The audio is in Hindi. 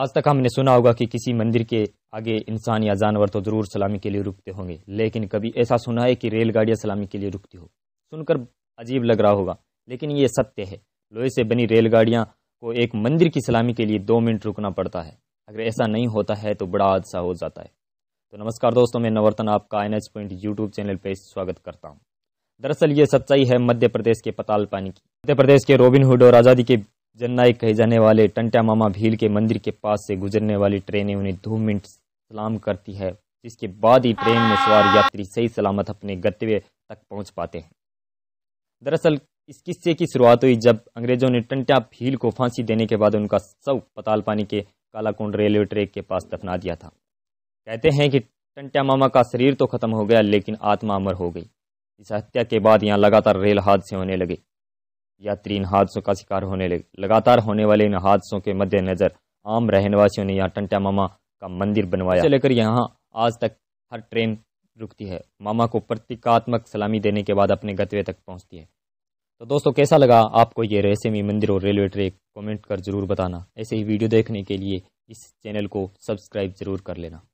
आज तक हमने सुना होगा कि किसी मंदिर के आगे इंसान या जानवर तो ज़रूर सलामी के लिए रुकते होंगे लेकिन कभी ऐसा सुना है कि रेलगाड़ियां सलामी के लिए रुकती हो सुनकर अजीब लग रहा होगा लेकिन ये सत्य है लोहे से बनी रेलगाड़ियां को एक मंदिर की सलामी के लिए दो मिनट रुकना पड़ता है अगर ऐसा नहीं होता है तो बड़ा हादसा हो जाता है तो नमस्कार दोस्तों मैं नवर्तन आपका N H point YouTube channel पर स्वागत करता हूँ दरअसल ये सच्चाई है मध्य प्रदेश के पताल पानी की मध्य प्रदेश के रोबिनहुड और आज़ादी के जन्नाई कहे जाने वाले टंटा मामा भील के मंदिर के पास से गुजरने वाली ट्रेनें उन्हें दो मिनट सलाम करती है जिसके बाद ही ट्रेन में सवार यात्री सही सलामत अपने गंतव्य तक पहुंच पाते हैं दरअसल इस किस्से की शुरुआत हुई जब अंग्रेजों ने टंटा भील को फांसी देने के बाद उनका शव पतालपानी के कालाकुंड रेलवे ट्रैक के पास दफना दिया था कहते हैं कि टंटा मामा का शरीर तो खत्म हो गया लेकिन आत्मा अमर हो गई इस हत्या के बाद यहाँ लगातार रेल हादसे होने लगे यात्री इन हादसों का शिकार होने लगे लगातार होने वाले इन हादसों के मद्देनज़र आम रहनवासियों ने यहाँ टंटा मामा का मंदिर बनवाया लेकर यहाँ आज तक हर ट्रेन रुकती है मामा को प्रतीकात्मक सलामी देने के बाद अपने गतवे तक पहुँचती है तो दोस्तों कैसा लगा आपको ये रहस्यमी मंदिर और रेलवे ट्रेक कमेंट कर जरूर बताना ऐसे ही वीडियो देखने के लिए इस चैनल को सब्सक्राइब जरूर कर लेना